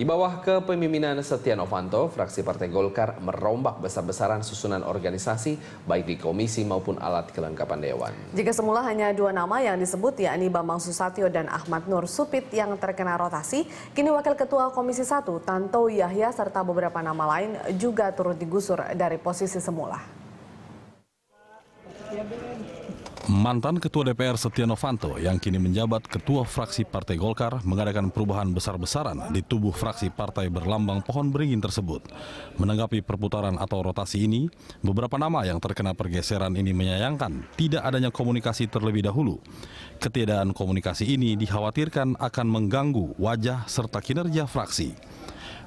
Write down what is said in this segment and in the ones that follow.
Di bawah kepemimpinan Setia Novanto, fraksi Partai Golkar merombak besar-besaran susunan organisasi baik di komisi maupun alat kelengkapan dewan. Jika semula hanya dua nama yang disebut yakni Bambang Susatyo dan Ahmad Nur Supit yang terkena rotasi, kini Wakil Ketua Komisi 1 Tanto Yahya serta beberapa nama lain juga turut digusur dari posisi semula. Mantan Ketua DPR Setia Novanto yang kini menjabat Ketua Fraksi Partai Golkar mengadakan perubahan besar-besaran di tubuh fraksi partai berlambang pohon beringin tersebut. Menanggapi perputaran atau rotasi ini, beberapa nama yang terkena pergeseran ini menyayangkan tidak adanya komunikasi terlebih dahulu. Ketiadaan komunikasi ini dikhawatirkan akan mengganggu wajah serta kinerja fraksi.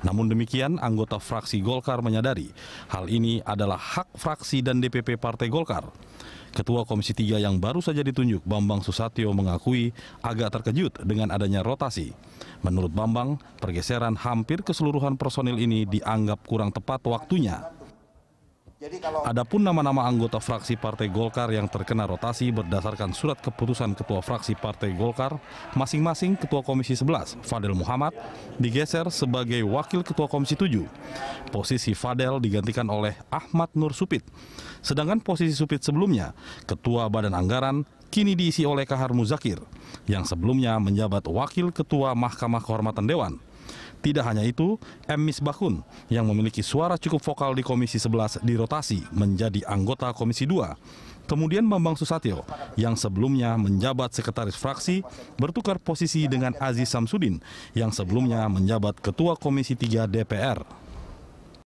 Namun demikian, anggota fraksi Golkar menyadari hal ini adalah hak fraksi dan DPP Partai Golkar. Ketua Komisi 3 yang baru saja ditunjuk, Bambang Susatyo mengakui agak terkejut dengan adanya rotasi. Menurut Bambang, pergeseran hampir keseluruhan personil ini dianggap kurang tepat waktunya. Adapun nama-nama anggota fraksi Partai Golkar yang terkena rotasi berdasarkan surat keputusan Ketua Fraksi Partai Golkar, masing-masing Ketua Komisi 11, Fadel Muhammad, digeser sebagai Wakil Ketua Komisi 7. Posisi Fadel digantikan oleh Ahmad Nur Supit. Sedangkan posisi Supit sebelumnya, Ketua Badan Anggaran, kini diisi oleh Kahar Muzakir, yang sebelumnya menjabat Wakil Ketua Mahkamah Kehormatan Dewan. Tidak hanya itu, M. Misbahun yang memiliki suara cukup vokal di Komisi 11 dirotasi menjadi anggota Komisi 2. Kemudian Bambang Susatyo yang sebelumnya menjabat sekretaris fraksi bertukar posisi dengan Aziz Samsudin yang sebelumnya menjabat ketua Komisi 3 DPR.